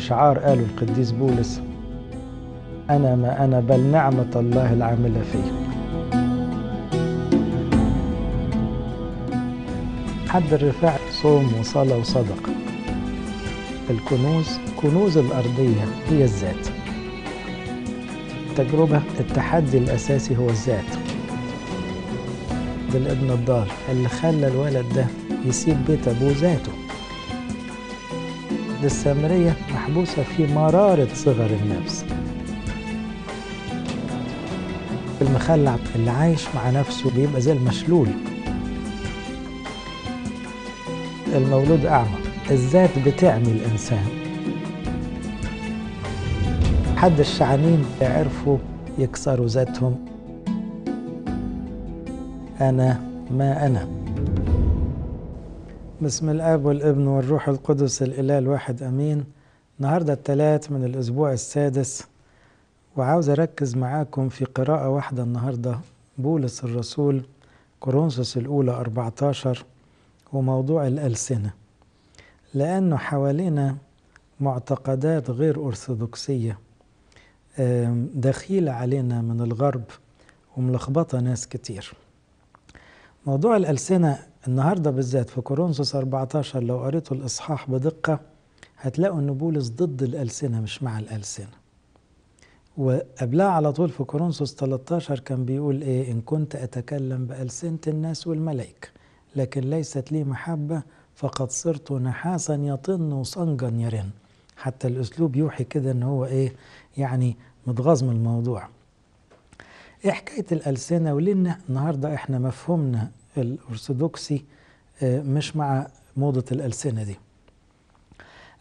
بشعار قاله القديس بولس أنا ما أنا بل نعمة الله العاملة فيه حد الرفاع صوم وصلاة وصدقة الكنوز كنوز الأرضية هي الذات التجربة التحدي الأساسي هو الذات ده لابن الدار اللي خلى الولد ده يسيب بيت أبوه ذاته للسامرية محبوسة في مرارة صغر النفس المخلع اللي عايش مع نفسه بيبقى زي المشلول المولود أعمى الذات بتعمي الإنسان حد الشعنين عرفوا يكسروا ذاتهم أنا ما أنا بسم الاب والابن والروح القدس الاله الواحد امين النهارده الثلاث من الاسبوع السادس وعاوز اركز معاكم في قراءه واحده النهارده بولس الرسول كورنثوس الاولى 14 وموضوع الالسنه لانه حوالينا معتقدات غير ارثوذكسيه دخيله علينا من الغرب وملخبطه ناس كتير موضوع الألسنة النهاردة بالذات في كورنثوس 14 لو قريتوا الإصحاح بدقة هتلاقوا أن بولس ضد الألسنة مش مع الألسنة وقبلها على طول في كورنثوس 13 كان بيقول إيه إن كنت أتكلم بألسنة الناس والملائكة لكن ليست لي محبة فقد صرت نحاسا يطن وصنجا يرن حتى الأسلوب يوحي كده إن هو إيه يعني متغاظ من الموضوع ايه حكايه الالسنه وليه النهارده احنا مفهومنا الارثوذكسي آه، مش مع موضه الالسنه دي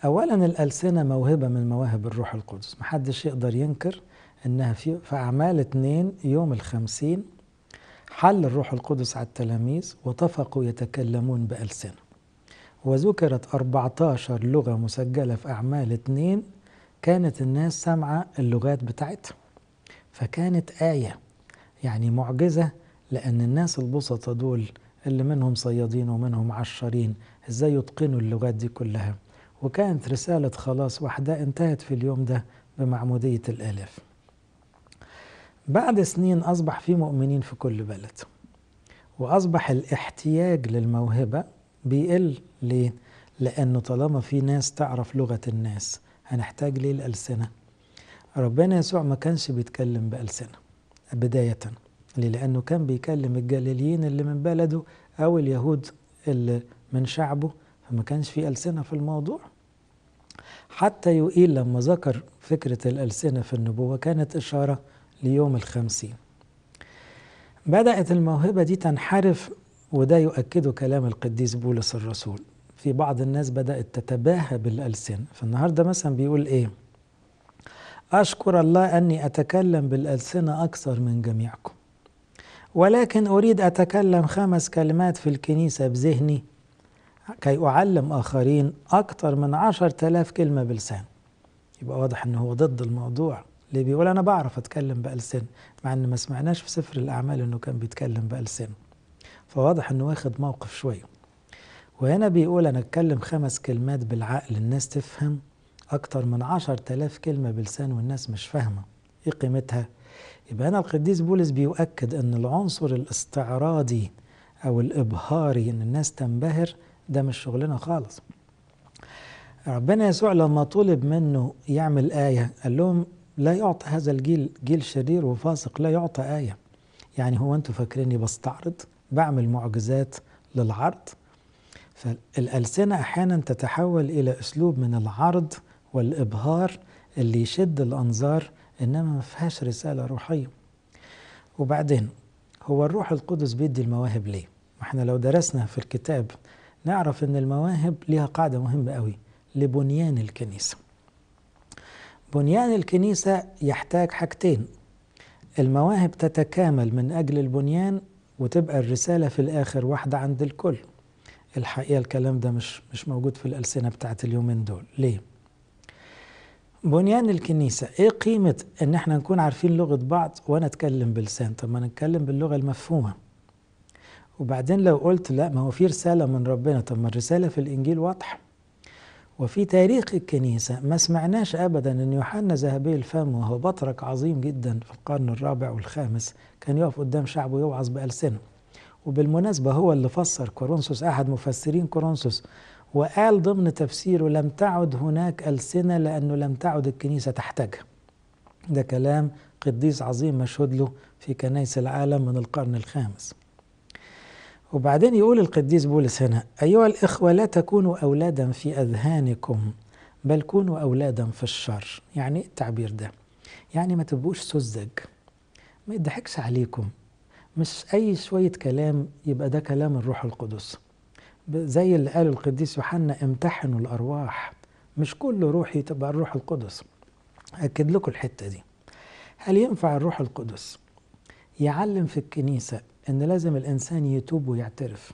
اولا الالسنه موهبه من مواهب الروح القدس محدش يقدر ينكر انها في في اعمال اتنين يوم الخمسين حل الروح القدس على التلاميذ وطفقوا يتكلمون بألسنة وذكرت 14 لغة مسجلة في أعمال اتنين كانت الناس سامعة اللغات بتاعتها فكانت آية يعني معجزة لأن الناس البسطة دول اللي منهم صيادين ومنهم عشارين ازاي يتقنوا اللغات دي كلها وكانت رسالة خلاص واحدة انتهت في اليوم ده بمعمودية الألف بعد سنين أصبح في مؤمنين في كل بلد وأصبح الاحتياج للموهبة بيقل ليه؟ لأنه طالما في ناس تعرف لغة الناس هنحتاج ليه الألسنة؟ ربنا يسوع ما كانش بيتكلم بألسنة بداية ليه؟ لأنه كان بيكلم الجليليين اللي من بلده أو اليهود اللي من شعبه فما كانش في ألسنة في الموضوع حتى يقيل لما ذكر فكرة الألسنة في النبوة كانت إشارة ليوم الخمسين بدأت الموهبة دي تنحرف وده يؤكده كلام القديس بولس الرسول في بعض الناس بدأت تتباهى بالألسنة فالنهاردة مثلا بيقول إيه أشكر الله أني أتكلم بالألسنة أكثر من جميعكم ولكن أريد أتكلم خمس كلمات في الكنيسة بذهني كي أعلم آخرين أكثر من عشر تلاف كلمة بلسان يبقى واضح أنه هو ضد الموضوع ليه بيقول أنا بعرف أتكلم بألسنة مع أن ما سمعناش في سفر الأعمال أنه كان بيتكلم بألسنة فواضح أنه واخد موقف شوية وهنا بيقول أنا أتكلم خمس كلمات بالعقل الناس تفهم أكتر من عشر تلاف كلمة بلسان والناس مش فاهمة إيه قيمتها؟ يبقى هنا القديس بولس بيؤكد أن العنصر الاستعراضي أو الإبهاري أن الناس تنبهر ده مش شغلنا خالص ربنا يسوع لما طلب منه يعمل آية قال لهم لا يعطى هذا الجيل جيل شرير وفاسق لا يعطى آية يعني هو أنتوا فاكريني بستعرض بعمل معجزات للعرض فالألسنة أحيانا تتحول إلى أسلوب من العرض والإبهار اللي يشد الأنظار إنما ما فيهاش رسالة روحية وبعدين هو الروح القدس بيدي المواهب ليه؟ ما احنا لو درسنا في الكتاب نعرف إن المواهب ليها قاعدة مهمة قوي لبنيان الكنيسة بنيان الكنيسة يحتاج حاجتين المواهب تتكامل من أجل البنيان وتبقى الرسالة في الآخر واحدة عند الكل الحقيقة الكلام ده مش مش موجود في الألسنة بتاعت اليومين دول ليه؟ بنيان الكنيسة ايه قيمة ان احنا نكون عارفين لغة بعض وانا اتكلم بلسان طب ما نتكلم باللغة المفهومة وبعدين لو قلت لا ما هو في رسالة من ربنا طب ما الرسالة في الانجيل واضحة وفي تاريخ الكنيسة ما سمعناش أبدا أن يوحنا ذهبي الفم وهو بطرك عظيم جدا في القرن الرابع والخامس كان يقف قدام شعبه يوعظ بألسنه وبالمناسبة هو اللي فسر كورنثوس أحد مفسرين كورنثوس وقال ضمن تفسيره لم تعد هناك ألسنة لأنه لم تعد الكنيسة تحتاجها ده كلام قديس عظيم مشهود له في كنائس العالم من القرن الخامس وبعدين يقول القديس بولس هنا أيها الإخوة لا تكونوا أولادا في أذهانكم بل كونوا أولادا في الشر يعني إيه التعبير ده يعني ما تبقوش سذج ما يضحكش عليكم مش أي شوية كلام يبقى ده كلام الروح القدس زي اللي قال القديس يوحنا امتحنوا الأرواح مش كل روحي تبقى الروح القدس أكد لكم الحتة دي هل ينفع الروح القدس يعلم في الكنيسة إن لازم الإنسان يتوب ويعترف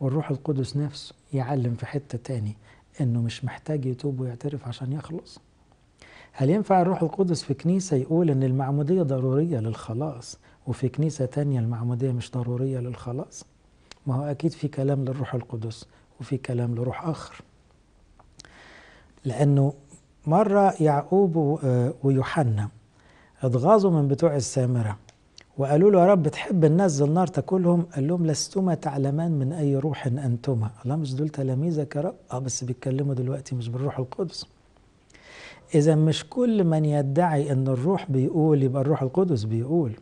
والروح القدس نفسه يعلم في حتة تاني إنه مش محتاج يتوب ويعترف عشان يخلص هل ينفع الروح القدس في كنيسة يقول إن المعمودية ضرورية للخلاص وفي كنيسة تانية المعمودية مش ضرورية للخلاص ما هو أكيد في كلام للروح القدس وفي كلام لروح آخر لأنه مرة يعقوب ويوحنا اتغاظوا من بتوع السامرة وقالوا له يا رب تحب ننزل نار تاكلهم قال لهم لستما تعلمان من أي روح أنتما الله مش دول تلاميذك يا رب اه بس بيتكلموا دلوقتي مش بالروح القدس إذا مش كل من يدعي أن الروح بيقول يبقى الروح القدس بيقول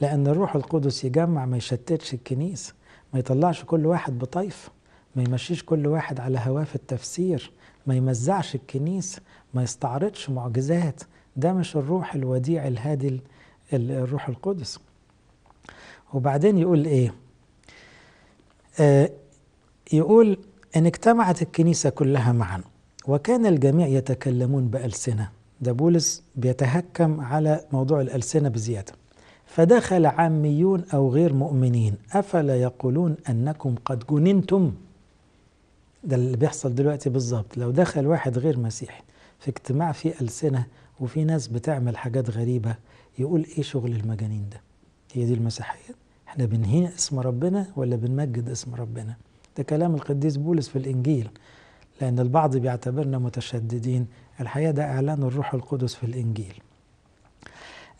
لأن الروح القدس يجمع ما يشتتش الكنيسة ما يطلعش كل واحد بطيف ما يمشيش كل واحد على هواه في التفسير ما يمزعش الكنيسة ما يستعرضش معجزات ده مش الروح الوديع الهادي الروح القدس وبعدين يقول ايه آه يقول ان اجتمعت الكنيسة كلها معا وكان الجميع يتكلمون بألسنة ده بولس بيتهكم على موضوع الألسنة بزيادة فدخل عاميون أو غير مؤمنين أفلا يقولون أنكم قد جننتم ده اللي بيحصل دلوقتي بالظبط لو دخل واحد غير مسيحي في اجتماع فيه ألسنة وفي ناس بتعمل حاجات غريبة يقول إيه شغل المجانين ده هي دي المسيحية احنا بنهين اسم ربنا ولا بنمجد اسم ربنا ده كلام القديس بولس في الإنجيل لأن البعض بيعتبرنا متشددين الحقيقة ده إعلان الروح القدس في الإنجيل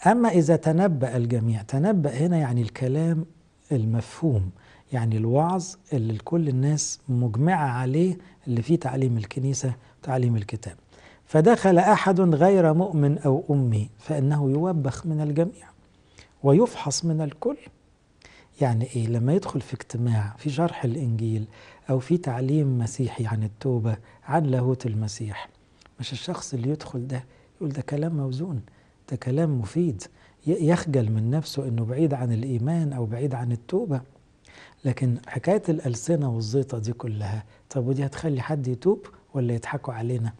أما إذا تنبأ الجميع تنبأ هنا يعني الكلام المفهوم يعني الوعظ اللي كل الناس مجمعة عليه اللي فيه تعليم الكنيسة وتعليم الكتاب فدخل أحد غير مؤمن أو أمي فإنه يوبخ من الجميع ويفحص من الكل يعني إيه لما يدخل في اجتماع في شرح الإنجيل أو في تعليم مسيحي عن التوبة عن لاهوت المسيح مش الشخص اللي يدخل ده يقول ده كلام موزون ده كلام مفيد يخجل من نفسه انه بعيد عن الايمان او بعيد عن التوبه لكن حكايه الالسنه والزيطه دي كلها طب ودي هتخلي حد يتوب ولا يضحكوا علينا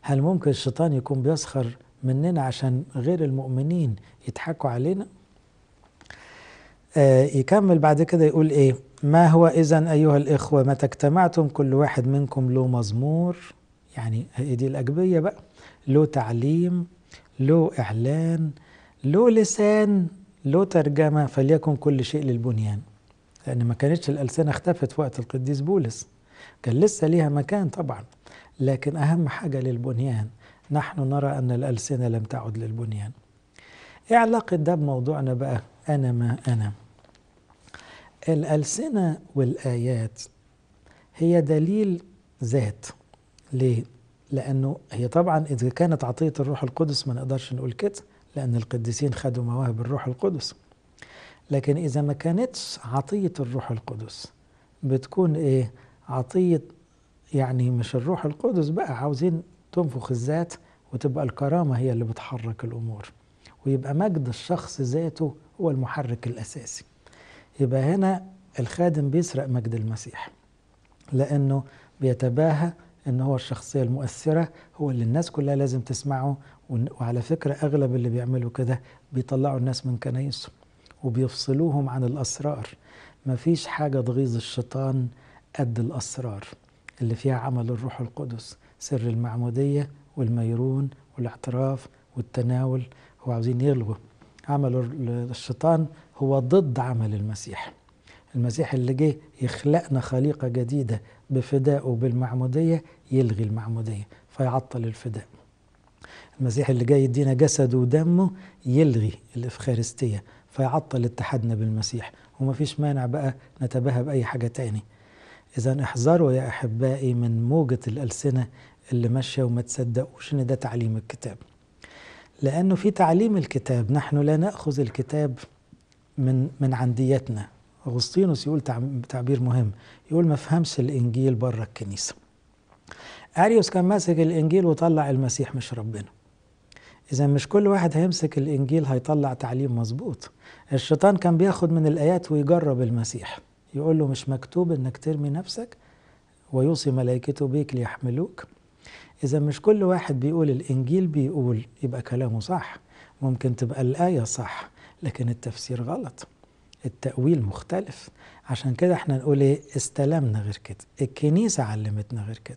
هل ممكن الشيطان يكون بيسخر مننا عشان غير المؤمنين يضحكوا علينا آه يكمل بعد كده يقول ايه ما هو اذا ايها الاخوه متى اجتمعتم كل واحد منكم له مزمور يعني هي دي الاجبيه بقى له تعليم له إعلان له لسان له ترجمة فليكن كل شيء للبنيان لأن ما كانتش الألسنة اختفت في وقت القديس بولس كان لسه ليها مكان طبعا لكن أهم حاجة للبنيان نحن نرى أن الألسنة لم تعد للبنيان إيه علاقة ده بموضوعنا بقى أنا ما أنا الألسنة والآيات هي دليل ذات ليه؟ لأنه هي طبعا إذا كانت عطية الروح القدس ما نقدرش نقول كده لأن القديسين خدوا مواهب الروح القدس لكن إذا ما كانتش عطية الروح القدس بتكون إيه عطية يعني مش الروح القدس بقى عاوزين تنفخ الذات وتبقى الكرامة هي اللي بتحرك الأمور ويبقى مجد الشخص ذاته هو المحرك الأساسي يبقى هنا الخادم بيسرق مجد المسيح لأنه بيتباهى ان هو الشخصيه المؤثره هو اللي الناس كلها لازم تسمعه وعلى فكره اغلب اللي بيعملوا كده بيطلعوا الناس من كنايسهم وبيفصلوهم عن الاسرار مفيش حاجه تغيظ الشيطان قد الاسرار اللي فيها عمل الروح القدس سر المعموديه والميرون والاعتراف والتناول هو عاوزين يلغوا عمل الشيطان هو ضد عمل المسيح المسيح اللي جه يخلقنا خليقة جديدة بفدائه بالمعمودية يلغي المعمودية فيعطل الفداء المسيح اللي جاي يدينا جسده ودمه يلغي الإفخارستية فيعطل اتحادنا بالمسيح وما فيش مانع بقى نتباهى بأي حاجة تاني إذا احذروا يا أحبائي من موجة الألسنة اللي ماشية وما تصدقوش إن ده تعليم الكتاب لأنه في تعليم الكتاب نحن لا نأخذ الكتاب من من عنديتنا أغسطينوس يقول تعبير مهم يقول ما فهمش الإنجيل بره الكنيسة أريوس كان ماسك الإنجيل وطلع المسيح مش ربنا إذا مش كل واحد هيمسك الإنجيل هيطلع تعليم مظبوط الشيطان كان بياخد من الآيات ويجرب المسيح يقول له مش مكتوب إنك ترمي نفسك ويوصي ملائكته بيك ليحملوك إذا مش كل واحد بيقول الإنجيل بيقول يبقى كلامه صح ممكن تبقى الآية صح لكن التفسير غلط التأويل مختلف عشان كده احنا نقول ايه استلمنا غير كده الكنيسة علمتنا غير كده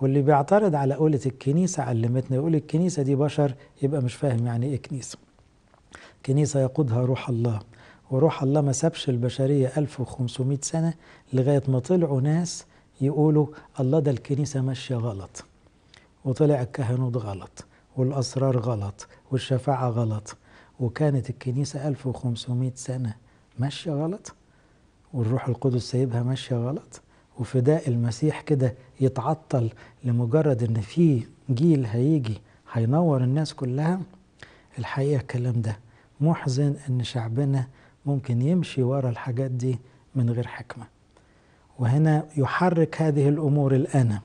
واللي بيعترض على قولة الكنيسة علمتنا يقول الكنيسة دي بشر يبقى مش فاهم يعني ايه كنيسة كنيسة يقودها روح الله وروح الله ما سابش البشرية 1500 سنة لغاية ما طلعوا ناس يقولوا الله ده الكنيسة ماشية غلط وطلع الكهنوت غلط والأسرار غلط والشفاعة غلط وكانت الكنيسة 1500 سنة ماشية غلط والروح القدس سايبها ماشية غلط وفداء المسيح كده يتعطل لمجرد ان في جيل هيجي هينور الناس كلها الحقيقة الكلام ده محزن ان شعبنا ممكن يمشي ورا الحاجات دي من غير حكمة وهنا يحرك هذه الأمور الأنا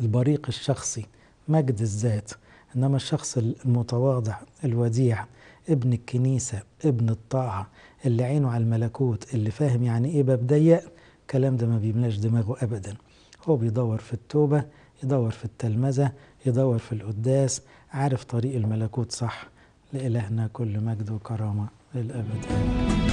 البريق الشخصي مجد الذات إنما الشخص المتواضع الوديع ابن الكنيسة ابن الطاعة اللي عينه على الملكوت اللي فاهم يعني ايه باب ضيق الكلام ده ما بيملاش دماغه ابدا هو بيدور في التوبة يدور في التلمذة يدور في القداس عارف طريق الملكوت صح لإلهنا كل مجد وكرامة للأبد آمين